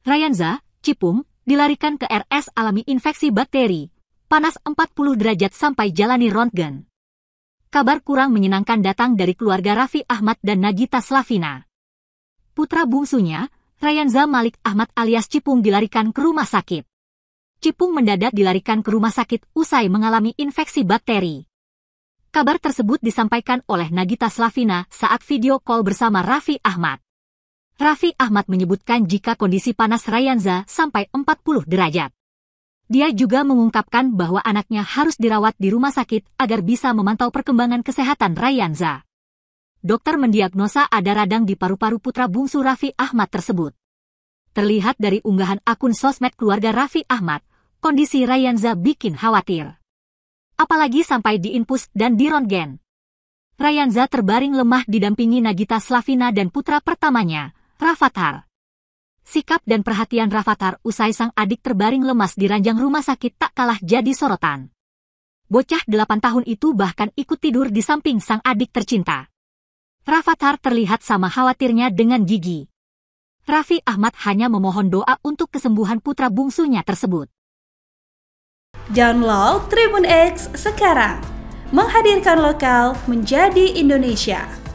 Rayanza, Cipung, dilarikan ke RS alami infeksi bakteri. Panas 40 derajat sampai jalani rontgen. Kabar kurang menyenangkan datang dari keluarga Raffi Ahmad dan Nagita Slavina. Putra bungsunya, Rayanza Malik Ahmad alias Cipung dilarikan ke rumah sakit. Cipung mendadak dilarikan ke rumah sakit usai mengalami infeksi bakteri. Kabar tersebut disampaikan oleh Nagita Slavina saat video call bersama Raffi Ahmad. Raffi Ahmad menyebutkan jika kondisi panas Rayanza sampai 40 derajat. Dia juga mengungkapkan bahwa anaknya harus dirawat di rumah sakit agar bisa memantau perkembangan kesehatan Rayanza. Dokter mendiagnosa ada radang di paru-paru putra bungsu Raffi Ahmad tersebut. Terlihat dari unggahan akun sosmed keluarga Raffi Ahmad, kondisi Rayanza bikin khawatir. Apalagi sampai diinpus dan dirontgen. Rayanza terbaring lemah didampingi Nagita Slavina dan putra pertamanya, Ravatar. Sikap dan perhatian Ravatar usai sang adik terbaring lemas di ranjang rumah sakit tak kalah jadi sorotan. Bocah delapan tahun itu bahkan ikut tidur di samping sang adik tercinta. Ravatar terlihat sama khawatirnya dengan gigi. Raffi Ahmad hanya memohon doa untuk kesembuhan putra bungsunya tersebut. Download Tribun X sekarang. Menghadirkan lokal menjadi Indonesia.